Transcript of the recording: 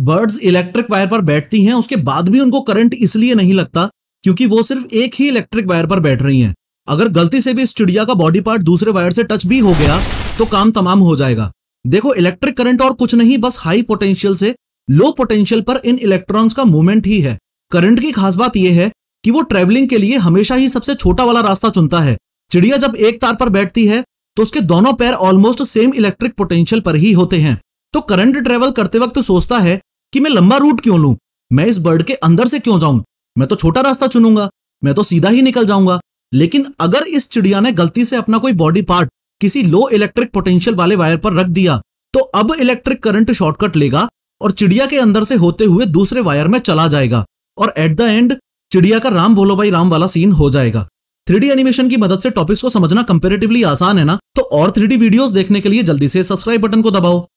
birds electric wire पर बैठती हैं उसके बाद भी उनको करंट इसलिए नहीं लगता क्योंकि वो सिर्फ एक ही इलेक्ट्रिक वायर पर बैठ रही हैं अगर गलती से भी इस चिड़िया का बॉडी पार्ट दूसरे वायर से टच भी हो गया तो काम तमाम हो जाएगा देखो इलेक्ट्रिक करंट और कुछ नहीं बस हाई पोटेंशियल से लो पोटेंशियल पर इन इलेक्ट्रॉन्स का मूवमेंट ही है करंट की खास बात यह है कि वो ट्रेवलिंग के लिए हमेशा ही सबसे छोटा वाला रास्ता चुनता है चिड़िया जब एक तार पर बैठती है तो उसके दोनों पैर ऑलमोस्ट सेम इलेक्ट्रिक पोटेंशियल पर ही होते हैं तो करंट ट्रेवल करते वक्त सोचता है कि मैं लंबा रूट क्यों लू मैं इस बर्ड के अंदर से क्यों जाऊं मैं तो छोटा रास्ता चुनूंगा मैं तो सीधा ही निकल जाऊंगा लेकिन अगर इस चिड़िया ने गलती से अपना कोई बॉडी पार्ट किसी लो इलेक्ट्रिक पोटेंशियल वाले वायर पर रख दिया तो अब इलेक्ट्रिक करंट शॉर्टकट लेगा और चिड़िया के अंदर से होते हुए दूसरे वायर में चला जाएगा और एट द एंड चिड़िया का राम भोलो भाई राम वाला सीन हो जाएगा थ्री एनिमेशन की मदद से टॉपिक्स को समझना कंपेरेटिवली आसान है ना तो और थ्री वीडियोस देखने के लिए जल्दी से सब्सक्राइब बटन को दबाओ